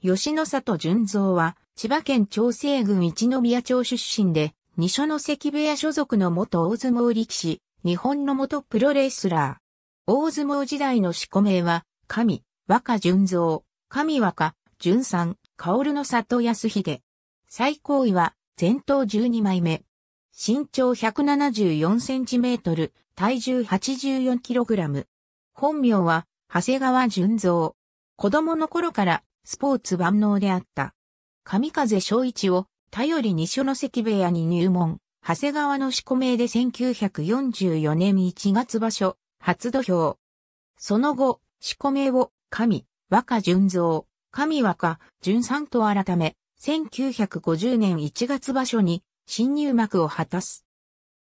吉野里純三は、千葉県長生郡一宮町出身で、二所ノ関部屋所属の元大相撲力士、日本の元プロレスラー。大相撲時代の四股名は、神、若純三、神若、純三、薫の里康秀。最高位は、前頭12枚目。身長174センチメートル、体重84キログラム。本名は、長谷川純三。子供の頃からスポーツ万能であった。神風正一を頼り二所の関部屋に入門、長谷川の四名で1944年1月場所、初土俵。その後、四名を神、若純造、神若、純三と改め、1950年1月場所に新入幕を果たす。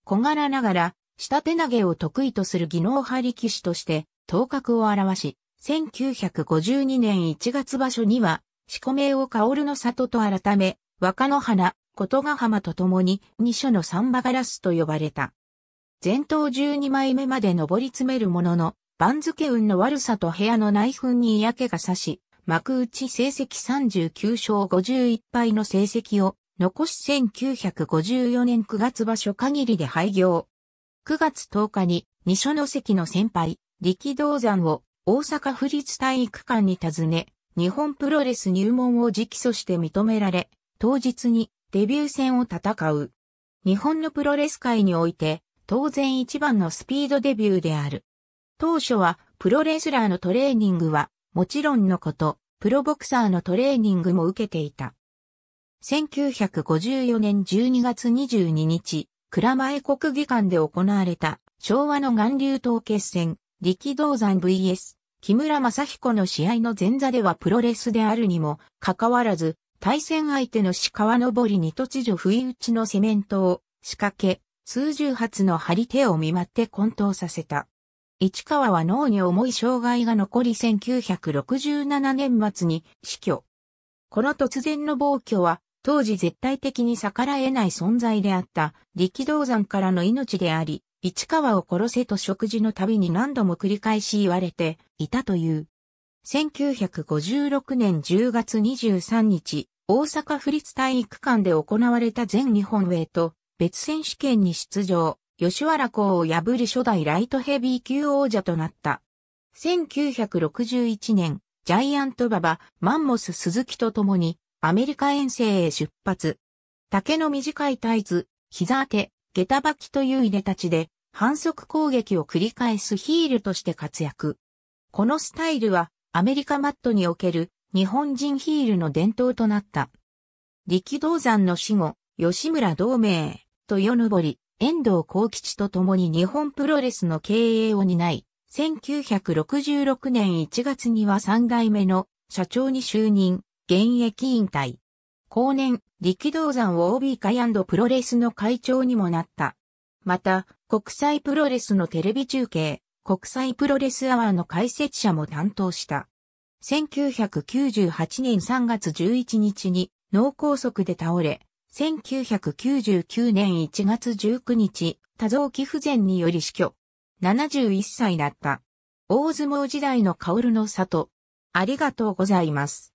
小柄ながら、下手投げを得意とする技能派力士として、頭角を現し、1952年1月場所には、四股名を薫の里と改め、若野花、琴ヶ浜と共に二所の三馬ガラスと呼ばれた。前頭12枚目まで登り詰めるものの、番付運の悪さと部屋の内紛に嫌気がさし、幕内成績39勝51敗の成績を残し1954年9月場所限りで廃業。9月10日に二所の関の先輩、力道山を大阪府立体育館に尋ね、日本プロレス入門を直訴して認められ、当日にデビュー戦を戦う。日本のプロレス界において、当然一番のスピードデビューである。当初は、プロレスラーのトレーニングは、もちろんのこと、プロボクサーのトレーニングも受けていた。1954年12月22日、蔵前国技館で行われた、昭和の岩流島決戦、力道山 vs 木村正彦の試合の前座ではプロレスであるにもかかわらず、対戦相手の鹿登りに突如不意打ちのセメントを仕掛け、数十発の張り手を見舞って混沌させた。市川は脳に重い障害が残り1967年末に死去。この突然の暴挙は、当時絶対的に逆らえない存在であった力道山からの命であり、市川を殺せと食事の度に何度も繰り返し言われていたという。1956年10月23日、大阪府立体育館で行われた全日本ウェイト別選手権に出場、吉原校を破り初代ライトヘビー級王者となった。1961年、ジャイアント馬場、マンモス鈴木と共にアメリカ遠征へ出発。竹の短いタイツ、膝当て、下駄履きといういでたちで、反則攻撃を繰り返すヒールとして活躍。このスタイルは、アメリカマットにおける日本人ヒールの伝統となった。力道山の死後、吉村同盟、とぼ登、遠藤幸吉と共に日本プロレスの経営を担い、1966年1月には3代目の社長に就任、現役引退。後年、力道山 OB 会プロレスの会長にもなった。また、国際プロレスのテレビ中継、国際プロレスアワーの解説者も担当した。1998年3月11日に脳梗塞で倒れ、1999年1月19日、多臓器不全により死去。71歳だった。大相撲時代の薫の里。ありがとうございます。